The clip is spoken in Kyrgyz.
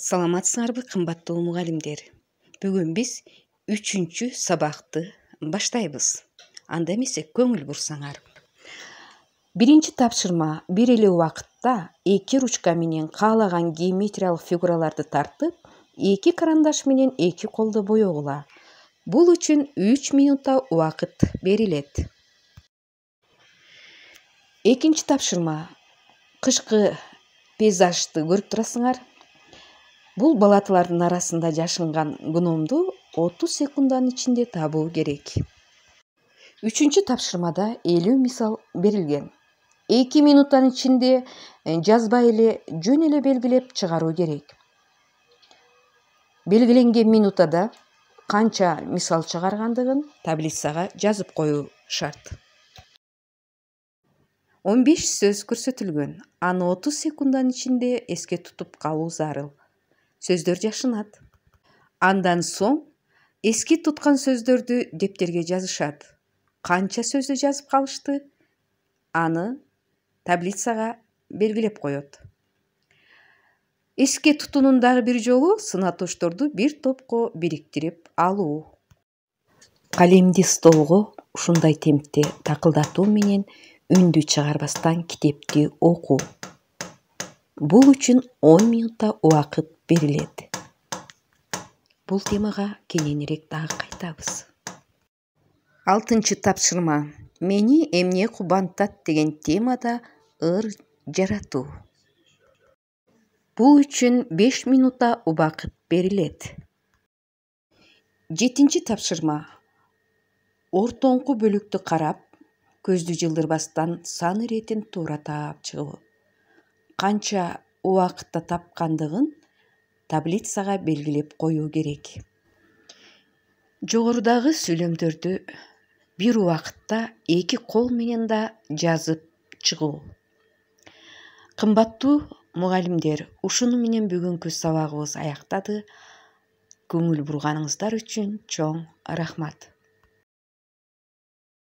саламатсыңарбы кымбаттуу мугалимдер бүгүн биз үчүнчү сабакты баштайбыз анда эмесе көңүл бурсаңар биринчи тапшырма бир эле убакытта эки ручка менен каалаган геометриялык фигураларды тартып эки карандаш менен эки колдо боегула бул үчүн үч минутта убакыт берилет экинчи тапшырма кышкы пейзажды көрүп турасыңар бул балаталардын арасында жашынган гномду отуз секунданын ичинде табуу керек үчүнчү тапшырмада элүү мисал берилген эки минуттан ичинде э, жазбай эле жөн эле белгилеп чыгаруу керек белгиленген минутада канча мисал чыгаргандыгын таблицага жазып коюу шарт он беш сөз көрсөтүлгөн аны отуз секунданын ичинде эске тутуп калуу зарыл сөздөр жашынат андан соң эски туткан сөздөрдү дептерге жазышат канча сөздү жазып калышты аны таблицага белгилеп коет эске тутуунун дагы бир жолу сынатошторду бир топко бириктирип алуу калемди столго ушундай темпте такылдатуу менен үндү чыгарбастан китепти окуу бул үчүн он минута убакыт берилет бул темага кененирээк дагы кайтабыз алтынчы тапшырма мени эмне кубантат деген темада ыр жаратуу бул үчүн беш минута убакыт берилет жетинчи тапшырма ортоңку бөлүктү карап көздү жылдырбастан сан иретин туура таап чыгып канча убакытта тапкандыгын таблицага белгилеп коюу керек жогорудагы сүйлөмдөрдү бир убакытта эки кол менен да жазып чыгуу кымбаттуу мугалимдер ушуну менен бүгүнкү сабагыбыз аяктады көңүл бурганыңыздар үчүн чоң рахмат